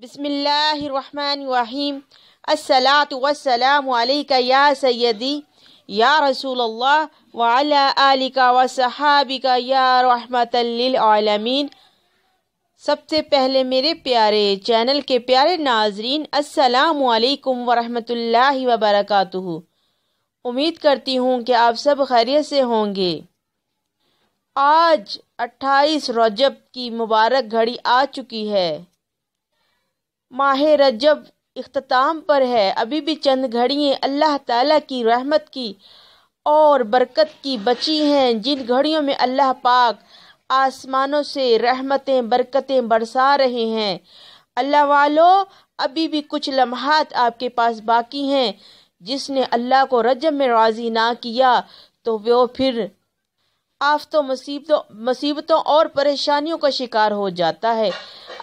बसमीम असलातम या सैदी या रसूल अल्लाह वालिका या रहमतमीन सबसे पहले मेरे प्यारे चैनल के प्यारे नाजरीन असलकम वरम वबरक़ उम्मीद करती हूँ कि आप सब खैरियत से होंगे आज 28 रजब की मुबारक घड़ी आ चुकी है माह रजब इख्ताम पर है अभी भी चंद घड़ियाँ अल्लाह ताला की रहमत की और बरकत की बची हैं जिन घड़ियों में अल्लाह पाक आसमानों से रहमतें बरकतें बरसा रहे हैं अल्लाह वालों अभी भी कुछ लम्हात आपके पास बाकी हैं जिसने अल्लाह को रजब में राज़ी ना किया तो वो फिर आफतों मुसीबतों मुसीबतों और परेशानियों का शिकार हो जाता है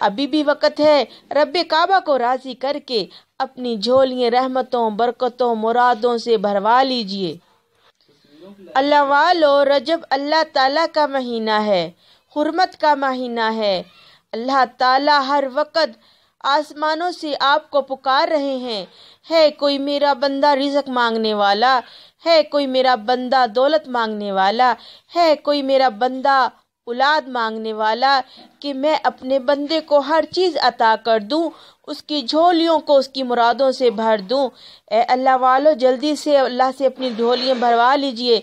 अभी भी वक़्त है रब काबा को राज़ी करके अपनी झोलियाँ रहमतों बरकतों मुरादों से भरवा लीजिए अल्लाह वालो रजब अल्लाह ताला का महीना है हरमत का महीना है अल्लाह ताला हर वक़्त आसमानों से आपको पुकार रहे हैं है कोई मेरा बंदा रिजक मांगने वाला है कोई मेरा बंदा दौलत मांगने वाला है कोई मेरा बंदा औलाद मांगने वाला कि मैं अपने बंदे को हर चीज़ अता कर दूँ उसकी झोलियों को उसकी मुरादों से भर दूँ ए अल्लाह वालों जल्दी से अल्लाह से अपनी झोलियाँ भरवा लीजिए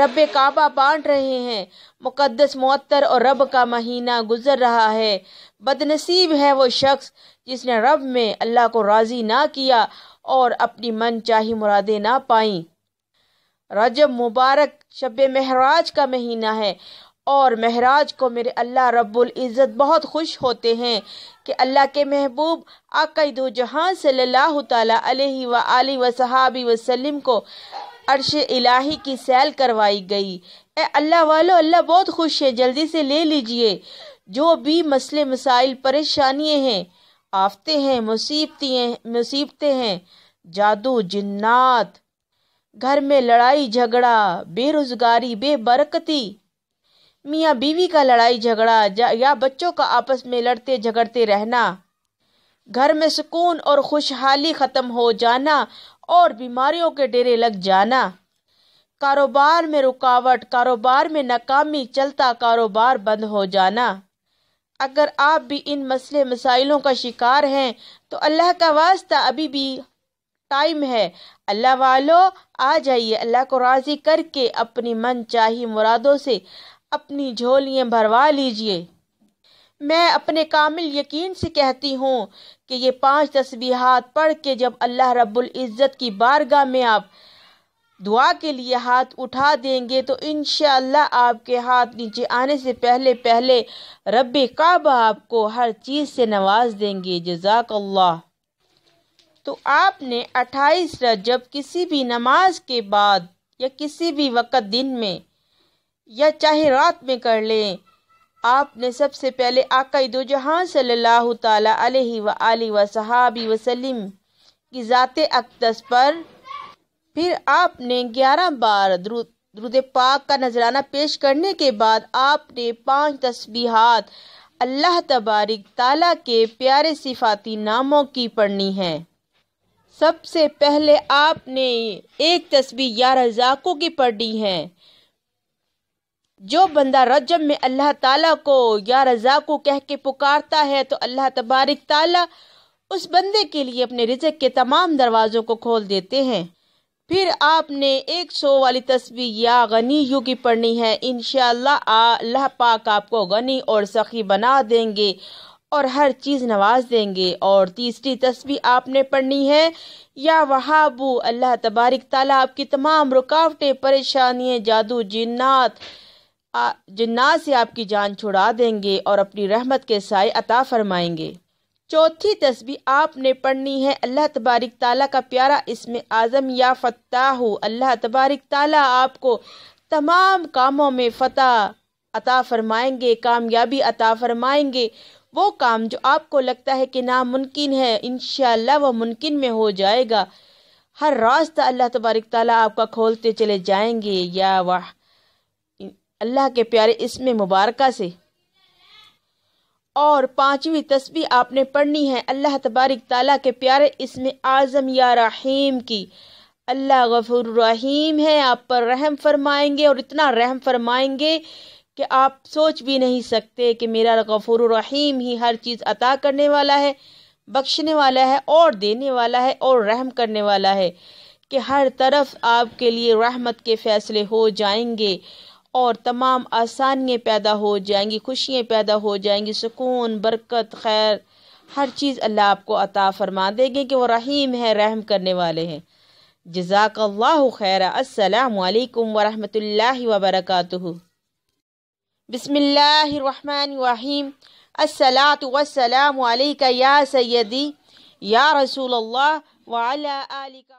रब काबा बांट रहे हैं मुकद्दस मअतर और रब का महीना गुजर रहा है बदनसीब है वो शख्स जिसने रब में अल्लाह को राज़ी ना किया और अपनी मन चाही मुरादें ना पाईं रजब मुबारक शब महराज का महीना है और महराज को मेरे अल्लाह रब्बुल इज़्ज़त बहुत खुश होते हैं कि अल्लाह के महबूब आकद जहाँ सल्लल्लाहु अलैहि व आलि व सहाबी को अर्श इलाही की सैल करवाई गई ए अल्लाह वालो अल्लाह बहुत खुश है जल्दी से ले लीजिए जो भी मसले मसाइल परेशानियाँ हैं आफते हैं मुसीबतें मुसीबतें हैं जादू जन्नात घर में लड़ाई झगड़ा बेरोजगारी बेबरकती मियाँ बीवी का लड़ाई झगड़ा या बच्चों का आपस में लड़ते झगड़ते रहना घर में सुकून और खुशहाली ख़त्म हो जाना और बीमारियों के डेरे लग जाना कारोबार में रुकावट कारोबार में नाकामी चलता कारोबार बंद हो जाना अगर आप भी इन मसले मसाइलों का शिकार हैं तो अल्लाह का वास्ता अभी भी टाइम है अल्लाह वालों आ जाइए अल्लाह को राज़ी करके अपनी मन चाही मुरादों से अपनी झोलियाँ भरवा लीजिए मैं अपने कामिल यकीन से कहती हूँ कि ये पांच तस्वीहात पढ़ के जब अल्लाह रब्बुल इज़्ज़त की बारगाह में आप दुआ के लिए हाथ उठा देंगे तो इन आपके हाथ नीचे आने से पहले पहले रब काबा आपको हर चीज़ से नवाज देंगे जजाक अल्लाह तो आपने अट्ठाईस रजब किसी भी नमाज के बाद या किसी भी वक़्त दिन में या चाहे रात में कर लें आपने सबसे पहले आकाई दो जहाँ व सहाबी वसलम की ज़ात अकदस पर फिर आपने ग्यारह बार द्रुद पाक का नजराना पेश करने के बाद आपने पांच तस्बीहात अल्लाह तबारक ताला के प्यारे सिफाती नामों की पढ़नी है सबसे पहले आपने एक तस्वीर या रजाकों की पढ़ी है जो बंदा रजब में अल्लाह ताला को या रजा कह के पुकारता है तो अल्लाह तबारक ताला उस बंदे के लिए अपने रिजक के तमाम दरवाज़ों को खोल देते हैं फिर आपने एक सौ वाली तस्वीर या गनी यू की पढ़नी है इनशाला अल्लाह पाक आपको गनी और सखी बना देंगे और हर चीज़ नवाज देंगे और तीसरी तस्वीर आपने पढ़नी है या वहाबू अल्लाह तबारिक ताला आपकी तमाम रुकावटें परेशानियाँ जादू जिन्नात जिन्नात से आपकी जान छुड़ा देंगे और अपनी रहमत के साय अता फरमाएंगे चौथी तस्वीर आपने पढ़नी है अल्लाह तबारिक ताला का प्यारा इसमें आज़म या फताह अल्लाह तबारिक ताला आपको तमाम कामों में फतेह अता फरमाएंगे कामयाबी अता फरमाएंगे वो काम जो आपको लगता है कि नामुमकिन है इन वह मुमकिन में हो जाएगा हर रास्ता अल्लाह तबारक ताला आपका खोलते चले जाएंगे या वाह अल्लाह के प्यारे इसमें मुबारक से और पांचवी तस्वीर आपने पढ़नी है अल्लाह तबारक ताला के प्यारे इसमें आज़म या रहीम की अल्लाह गफुर रहीम है आप पर रहम फरमाएंगे और इतना रहम फरमाएंगे कि आप सोच भी नहीं सकते कि मेरा गफ़ूर रहीम ही हर चीज़ अता करने वाला है बख्शने वाला है और देने वाला है और रहम करने वाला है कि हर तरफ आपके लिए रहमत के फ़ैसले हो जाएंगे और तमाम आसानियाँ पैदा हो जाएंगी खुशियाँ पैदा हो जाएंगी सुकून बरकत खैर हर चीज़ अल्लाह आपको अता फरमा देंगे कि वो रहीम है रहम करने वाले हैं जजाक खैर असलकम वरहमल वर्का بسم الله الرحمن الرحيم الصلاة والسلام عليك يا سيدي يا رسول الله وعلى آلك